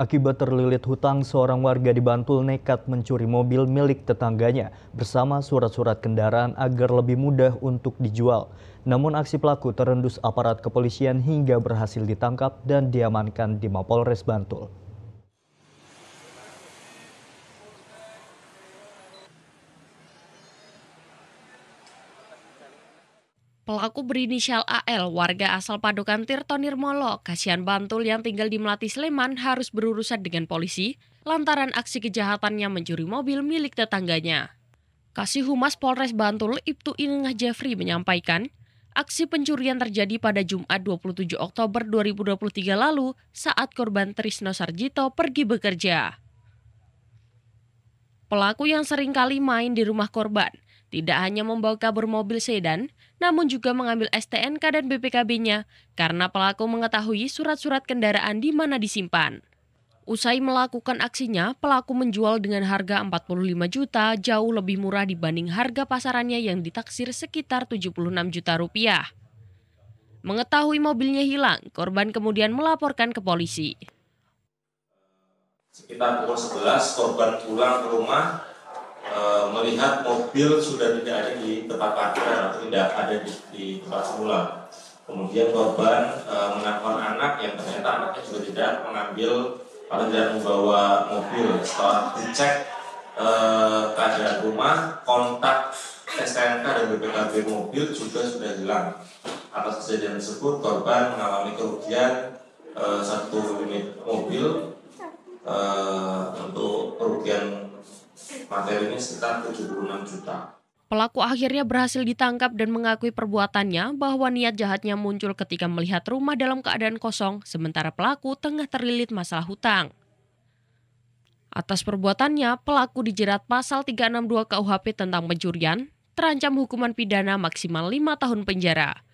Akibat terlilit hutang, seorang warga di Bantul nekat mencuri mobil milik tetangganya bersama surat-surat kendaraan agar lebih mudah untuk dijual. Namun aksi pelaku terendus aparat kepolisian hingga berhasil ditangkap dan diamankan di Mapolres Bantul. Pelaku berinisial AL, warga asal Padokan Tirto Nirmolo, kasihan Bantul yang tinggal di Melati Sleman harus berurusan dengan polisi lantaran aksi kejahatannya mencuri mobil milik tetangganya. Kasih Humas Polres Bantul Ibtu Inengah Jeffrey menyampaikan, aksi pencurian terjadi pada Jumat 27 Oktober 2023 lalu saat korban Trisno Sarjito pergi bekerja. Pelaku yang seringkali main di rumah korban – tidak hanya membawa kabur mobil sedan, namun juga mengambil STNK dan BPKB-nya karena pelaku mengetahui surat-surat kendaraan di mana disimpan. Usai melakukan aksinya, pelaku menjual dengan harga 45 juta jauh lebih murah dibanding harga pasarannya yang ditaksir sekitar 76 juta rupiah. Mengetahui mobilnya hilang, korban kemudian melaporkan ke polisi. Sekitar pukul 11, korban pulang ke rumah Eh, melihat mobil sudah tidak ada di tempat parkir atau tidak ada di, di tempat semula. Kemudian korban e, eh, menelpon anak yang ternyata anaknya juga tidak mengambil atau tidak membawa mobil. Setelah dicek e, keadaan rumah, kontak STNK dan BPKB mobil juga sudah hilang. Atas kejadian tersebut, korban mengalami kerugian e, satu unit mobil e, materinya sekitar 76 juta. Pelaku akhirnya berhasil ditangkap dan mengakui perbuatannya bahwa niat jahatnya muncul ketika melihat rumah dalam keadaan kosong, sementara pelaku tengah terlilit masalah hutang. Atas perbuatannya, pelaku dijerat pasal 362 KUHP tentang pencurian, terancam hukuman pidana maksimal 5 tahun penjara.